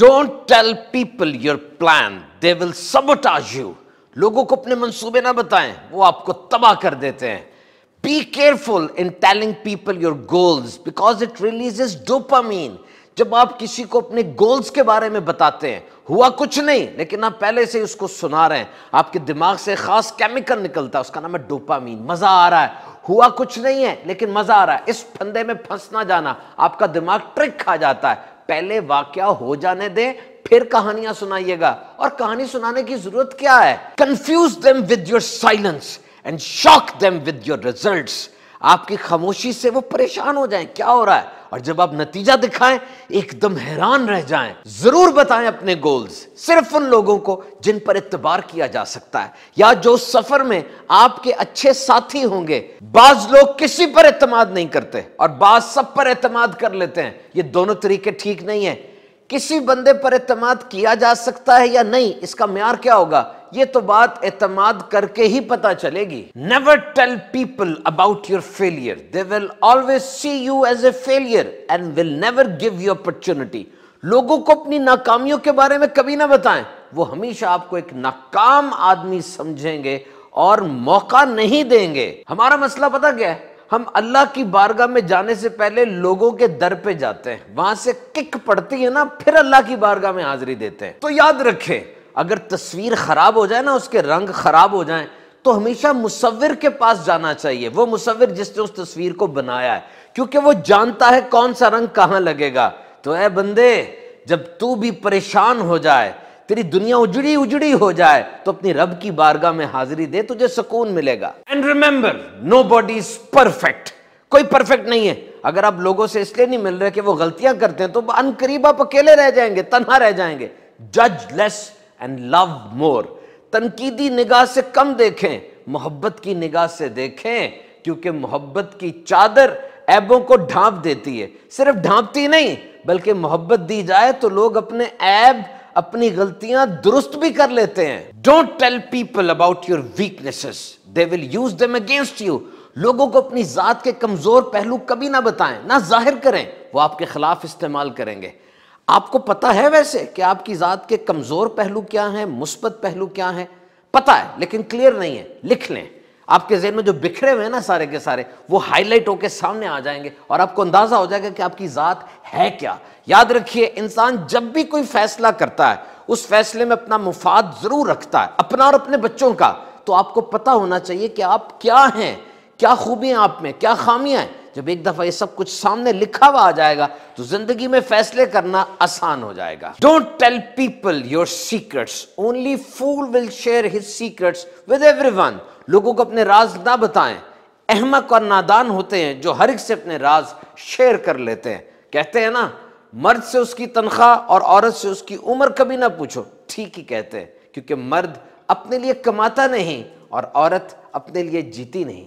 don't tell people your plan they will sabotage you लोगों को अपने मंसूबे ना बताएं वो आपको तबाह कर देते हैं be careful in telling people your goals because it is dopamine जब आप किसी को अपने गोल्स के बारे में बताते हैं हुआ कुछ नहीं लेकिन आप पहले से उसको सुना रहे हैं आपके दिमाग से खास केमिकल निकलता है उसका नाम है डोपामीन मजा आ रहा है हुआ कुछ नहीं है लेकिन मजा आ रहा है इस फंदे में फंसना जाना आपका दिमाग ट्रिक खा जाता है पहले वाक्य हो जाने दे फिर कहानियां सुनाइएगा और कहानी सुनाने की जरूरत क्या है confuse them with your silence and shock them with your result आपकी खामोशी से वो परेशान हो जाए क्या हो रहा है और जब आप नतीजा दिखाएं एकदम हैरान रह जाएं जरूर बताएं अपने गोल्स सिर्फ उन लोगों को जिन पर इतबार किया जा सकता है या जो सफर में आपके अच्छे साथी होंगे बाज लोग किसी पर एतमाद नहीं करते और बाज सब पर एतमाद कर लेते हैं ये दोनों तरीके ठीक नहीं है किसी बंदे पर एतमाद किया जा सकता है या नहीं इसका म्यार क्या होगा ये तो बात एतमाद करके ही पता चलेगी never tell people about your failure they will always see you as a failure and will never give you opportunity लोगों को अपनी नाकामियों के बारे में कभी ना बताएं वो हमेशा आपको एक नाकाम आदमी समझेंगे और मौका नहीं देंगे हमारा मसला पता क्या है हम अल्लाह की बारगाह में जाने से पहले लोगों के दर पे जाते हैं वहां से किक पड़ती है ना फिर अल्लाह की बारगाह में हाजिरी देते हैं तो याद रखें अगर तस्वीर ख़राब हो जाए ना उसके रंग ख़राब हो जाए तो हमेशा मुसविर के पास जाना चाहिए वो मुसविर जिसने उस तस्वीर को बनाया है क्योंकि वो जानता है कौन सा रंग कहाँ लगेगा तो ऐ बंदे जब तू भी परेशान हो जाए तेरी दुनिया उजड़ी उजड़ी हो जाए तो अपनी रब की बारगाह में हाजिरी दे तुझे सुकून मिलेगा and remember nobody is perfect कोई परफेक्ट नहीं है अगर आप लोगों से इसलिए नहीं मिल रहे कि वो गलतियां करते हैं तो अनकरीब आप अकेले रह जाएंगे तनहा रह जाएंगे जज लेस एंड लव मोर तनकीदी निगाह से कम देखें मोहब्बत की निगाह से देखें क्योंकि मोहब्बत की चादर ऐबों को ढांप देती है सिर्फ ढांपती नहीं बल्कि मोहब्बत दी जाए तो लोग अपने ऐब अपनी गलतियां दुरुस्त भी कर लेते हैं don't tell people about your weaknesses they will use them against you लोगों को अपनी जात के कमजोर पहलू कभी ना बताएं ना जाहिर करें वो आपके खिलाफ इस्तेमाल करेंगे आपको पता है वैसे कि आपकी ज़ात के कमज़ोर पहलू क्या हैं मुस्बत पहलू क्या हैं पता है लेकिन क्लियर नहीं है लिख लें आपके जहन में जो बिखरे हुए हैं ना सारे के सारे वो हाईलाइट होकर सामने आ जाएंगे और आपको अंदाज़ा हो जाएगा कि आपकी ज़ात है क्या याद रखिए इंसान जब भी कोई फैसला करता है उस फैसले में अपना मुफाद ज़रूर रखता है अपना और अपने बच्चों का तो आपको पता होना चाहिए कि आप क्या हैं क्या खूबियां आप में क्या खामियां हैं जब एक दफा ये सब कुछ सामने लिखा हुआ आ जाएगा तो जिंदगी में फैसले करना आसान हो जाएगा don't tell people your secrets only fool will share his secrets with everyone लोगों को अपने राज ना बताएं अहमक और नादान होते हैं जो हर एक से अपने राज शेयर कर लेते हैं कहते हैं ना मर्द से उसकी तनख्वाह और औरत से उसकी उम्र कभी ना पूछो ठीक ही कहते हैं क्योंकि मर्द अपने लिए कमाता नहीं और औरत अपने लिए जीती नहीं